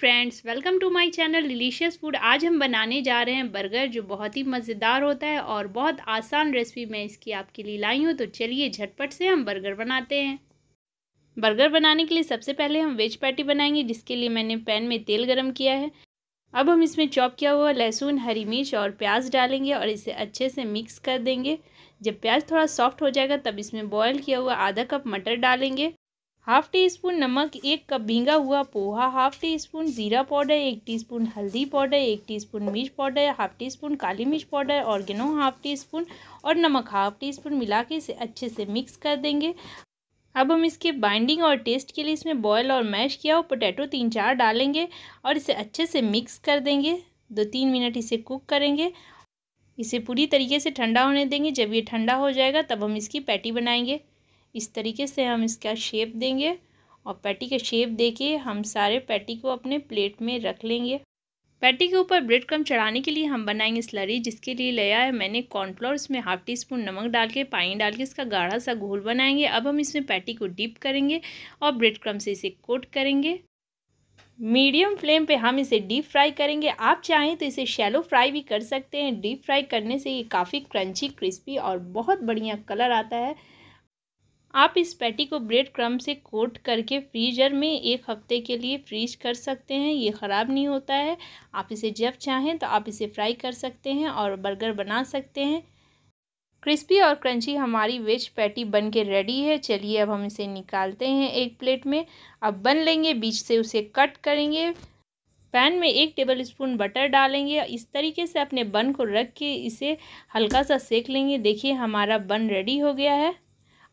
friends welcome to my channel delicious food आज हम बनाने जा रहे हैं बर्गर जो बहुत ही मज़ेदार होता है और बहुत आसान रेसिपी मैं इसकी आपके लिए लाई हूँ तो चलिए झटपट से हम बर्गर बनाते हैं बर्गर बनाने के लिए सबसे पहले हम वेज पैटी बनाएंगे जिसके लिए मैंने पैन में तेल गर्म किया है अब हम इसमें चॉप किया हुआ लहसुन हरी मिर्च और प्याज डालेंगे और इसे अच्छे से मिक्स कर देंगे जब प्याज थोड़ा सॉफ्ट हो जाएगा तब इसमें बॉयल किया हुआ आधा कप मटर डालेंगे हाफ टी स्पून नमक एक कप भींगा हुआ पोहा हाफ टी स्पून ज़ीरा पाउडर एक टीस्पून हल्दी पाउडर एक टीस्पून मिर्च पाउडर हाफ टी स्पून काली मिर्च powder oregano half teaspoon और नमक हाफ टी स्पून मिला के इसे अच्छे से मिक्स कर देंगे अब हम इसके बाइंडिंग और टेस्ट के लिए इसमें बॉयल और मैश किया हुआ पोटैटो तीन चार डालेंगे और इसे अच्छे से मिक्स कर देंगे दो तीन मिनट इसे कुक करेंगे इसे पूरी तरीके से ठंडा होने देंगे जब ये ठंडा हो जाएगा तब हम इसकी पैटी बनाएंगे इस तरीके से हम इसका शेप देंगे और पैटी का शेप देके हम सारे पैटी को अपने प्लेट में रख लेंगे पैटी के ऊपर ब्रेड क्रम चढ़ाने के लिए हम बनाएंगे स्लरी जिसके लिए लिया है मैंने कॉर्नफ्लोर इसमें हाफ टी स्पून नमक डाल के पानी डाल के इसका गाढ़ा सा घोल बनाएंगे अब हम इसमें पैटी को डीप करेंगे और ब्रेड क्रम से इसे कोट करेंगे मीडियम फ्लेम पे हम इसे डीप फ्राई करेंगे आप चाहें तो इसे शैलो फ्राई भी कर सकते हैं डीप फ्राई करने से ये काफ़ी क्रंची क्रिस्पी और बहुत बढ़िया कलर आता है आप इस पैटी को ब्रेड क्रम से कोट करके फ्रीजर में एक हफ्ते के लिए फ्रीज कर सकते हैं ये ख़राब नहीं होता है आप इसे जब चाहें तो आप इसे फ्राई कर सकते हैं और बर्गर बना सकते हैं क्रिस्पी और क्रंची हमारी वेज पैटी बन के रेडी है चलिए अब हम इसे निकालते हैं एक प्लेट में अब बन लेंगे बीच से उसे कट करेंगे पैन में एक टेबल स्पून बटर डालेंगे इस तरीके से अपने बन को रख के इसे हल्का सा सेक लेंगे देखिए हमारा बन रेडी हो गया है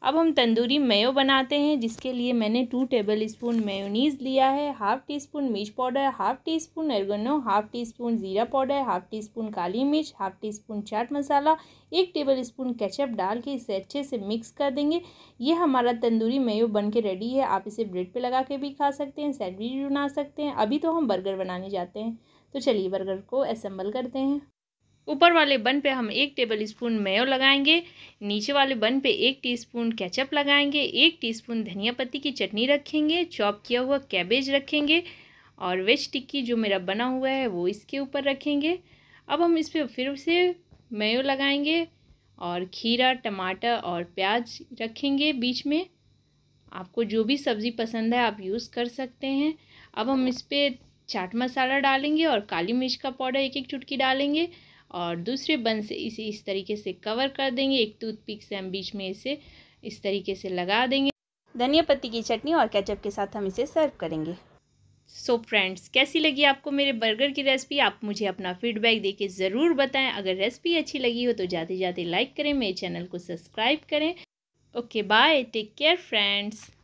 अब हम तंदूरी मेयो बनाते हैं जिसके लिए मैंने टू टेबल स्पून मेयोनीज़ लिया है हाफ़ टी स्पून मिर्च powder half teaspoon oregano half teaspoon ज़ीरा पाउडर हाफ़ टी स्पून काली मिर्च half teaspoon chaat masala एक टेबल स्पून केचप डाल के इसे अच्छे से मिक्स कर देंगे ये हमारा तंदूरी मेयो बन के रेडी है आप इसे ब्रेड पर लगा के भी खा सकते हैं सैंडविच बना सकते हैं अभी तो हम बर्गर बनाने जाते हैं तो चलिए बर्गर को असम्बल करते हैं ऊपर वाले बन पे हम एक टेबल स्पून मेयो लगाएंगे नीचे वाले बन पे एक टीस्पून केचप लगाएंगे एक टीस्पून धनिया पत्ती की चटनी रखेंगे चॉप किया हुआ कैबेज रखेंगे और वेज टिक्की जो मेरा बना हुआ है वो इसके ऊपर रखेंगे अब हम इस पर फिर से मेयो लगाएंगे और खीरा टमाटर और प्याज रखेंगे बीच में आपको जो भी सब्ज़ी पसंद है आप यूज़ कर सकते हैं अब हम इस पर चाट मसाला डालेंगे और काली मिर्च का पाउडर एक एक चुटकी डालेंगे और दूसरे बन से इसे इस तरीके से कवर कर देंगे एक टूथपिक से हम बीच में इसे इस तरीके से लगा देंगे धनिया पत्ती की चटनी और कैचअप के साथ हम इसे सर्व करेंगे सो so फ्रेंड्स कैसी लगी आपको मेरे बर्गर की रेसिपी आप मुझे अपना फीडबैक देके ज़रूर बताएं अगर रेसिपी अच्छी लगी हो तो जाते जाते लाइक करें मेरे चैनल को सब्सक्राइब करें okay bye take care friends